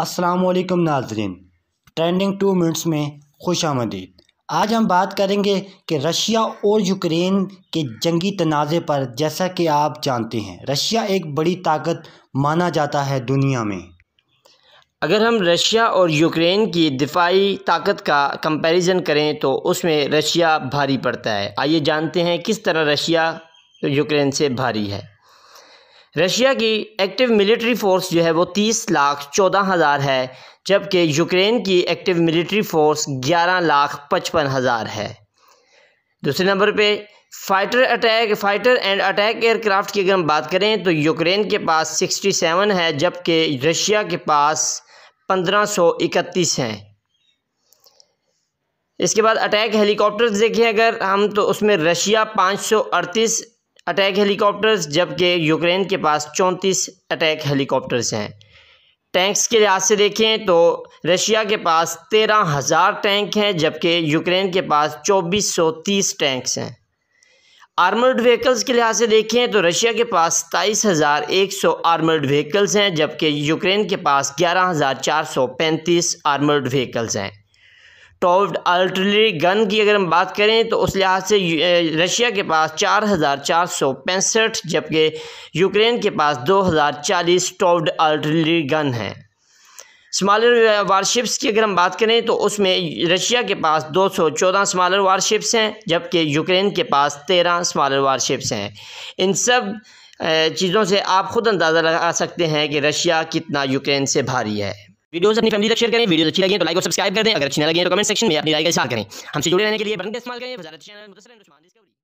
असलकम नाजरीन trending two minutes में खुश आमदीद आज हम बात करेंगे कि रशिया और यूक्रेन के जंगी तनाज़े पर जैसा कि आप जानते हैं रशिया एक बड़ी ताकत माना जाता है दुनिया में अगर हम रशिया और यूक्रेन की दिफाई ताकत का कंपैरिजन करें तो उसमें रशिया भारी पड़ता है आइए जानते हैं किस तरह रशिया यूक्रेन से भारी है रशिया की एक्टिव मिलिट्री फ़ोर्स जो है वो तीस लाख चौदह हज़ार है जबकि यूक्रेन की एक्टिव मिलिट्री फ़ोर्स ग्यारह लाख पचपन हज़ार है दूसरे नंबर पे fighter attack fighter and attack aircraft की अगर हम बात करें तो यूक्रेन के पास सिक्सटी सेवन है जबकि रशिया के पास पंद्रह सौ इकतीस हैं इसके बाद अटैक हेलीकॉप्टर देखें अगर हम तो उसमें रशिया पाँच सौ अड़तीस अटैक हेलीकॉप्टर्स जबकि यूक्रेन के पास चौंतीस अटैक हेलीकॉप्टर्स हैं टैंक्स के लिहाज से देखें तो रशिया के पास तेरह हज़ार टैंक हैं जबकि यूक्रेन के पास चौबीस सौ तीस टैंक्स हैं आर्मर्ड व्हीकल्स के लिहाज से देखें तो रशिया के पास सताईस हज़ार एक सौ आर्मर्ड व्हीकल्स हैं जबकि यूक्रेन के पास ग्यारह हज़ार चार सौ पैंतीस आर्मर्ड व्हीकल्स हैं टॉप्ड आर्टिलरी गन की अगर हम बात करें तो उस लिहाज से रशिया के पास चार हज़ार चार सौ पैंसठ जबकि यूक्रेन के पास दो हज़ार चालीस टॉप्ड आर्टिलरी गन हैं स्मॉलर वारशिप्स की अगर हम बात करें तो उसमें रशिया के पास दो सौ चौदह स्मॉलर वारशिप्स हैं जबकि यूक्रेन के पास तेरह स्मॉलर वारशिप्स हैं इन सब चीज़ों से आप ख़ुद अंदाज़ा लगा सकते हैं कि रशिया कितना यूक्रेन से भारी है वीडियोस अपनी फैमिली तक शेयर करें वीडियो अच्छी लगे तो लाइक और सब्सक्राइब कर दें अगर अच्छी लगे तो कमेंट सेक्शन में अपनी राय का इशार करें हमसे जुड़े रहने के लिए बंद इस्तेमाल करें